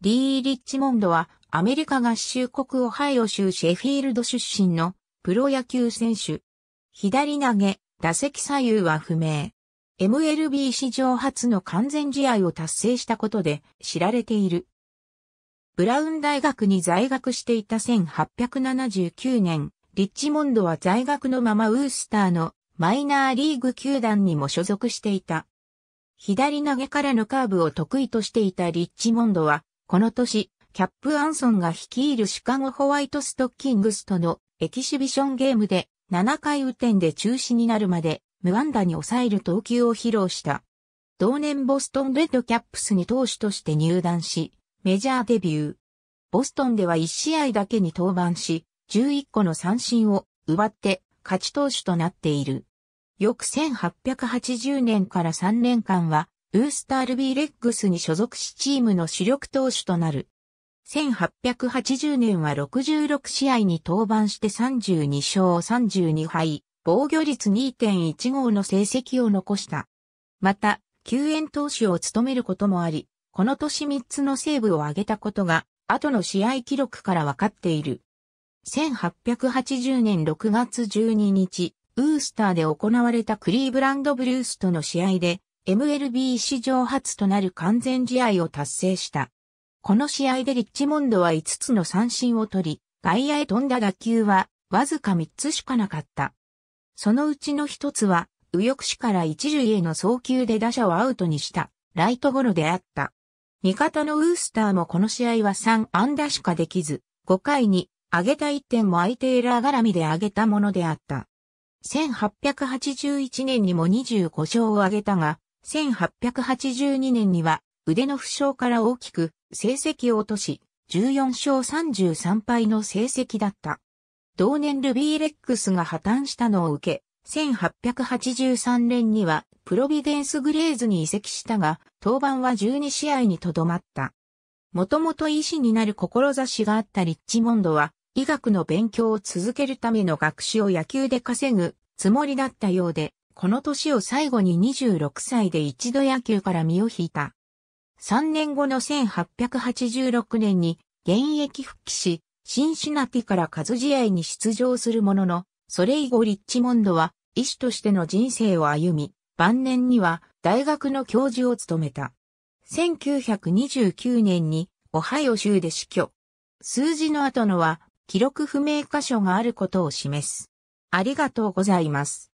リー・リッチモンドはアメリカ合衆国オハイオ州シェフィールド出身のプロ野球選手。左投げ、打席左右は不明。MLB 史上初の完全試合を達成したことで知られている。ブラウン大学に在学していた1879年、リッチモンドは在学のままウースターのマイナーリーグ球団にも所属していた。左投げからのカーブを得意としていたリッチモンドはこの年、キャップ・アンソンが率いるシカゴ・ホワイトストッキングスとのエキシビションゲームで7回雨天で中止になるまで無安打に抑える投球を披露した。同年ボストン・レッドキャップスに投手として入団し、メジャーデビュー。ボストンでは1試合だけに登板し、11個の三振を奪って勝ち投手となっている。翌1880年から3年間はウースタールビーレッグスに所属しチームの主力投手となる。1880年は66試合に登板して32勝32敗、防御率2.15の成績を残した。また、救援投手を務めることもあり、この年3つのセーブを挙げたことが、後の試合記録から分かっている。1880年6月12日、ウースターで行われたクリーブランドブルースとの試合で、MLB 史上初となる完全試合を達成した。この試合でリッチモンドは5つの三振を取り、外野へ飛んだ打球はわずか3つしかなかった。そのうちの1つは、右翼手から一塁への送球で打者をアウトにした、ライトゴロであった。味方のウースターもこの試合は3安打しかできず、5回に上げた1点も相手エラー絡みで上げたものであった。1881年にも25勝を挙げたが、1882年には腕の負傷から大きく成績を落とし、14勝33敗の成績だった。同年ルビーレックスが破綻したのを受け、1883年にはプロビデンスグレーズに移籍したが、登板は12試合にとどまった。もともと医師になる志があったリッチモンドは、医学の勉強を続けるための学士を野球で稼ぐつもりだったようで、この年を最後に26歳で一度野球から身を引いた。3年後の1886年に現役復帰し、シンシナティから数試合に出場するものの、それ以後リッチモンドは医師としての人生を歩み、晩年には大学の教授を務めた。1929年にオハイオ州で死去。数字の後のは記録不明箇所があることを示す。ありがとうございます。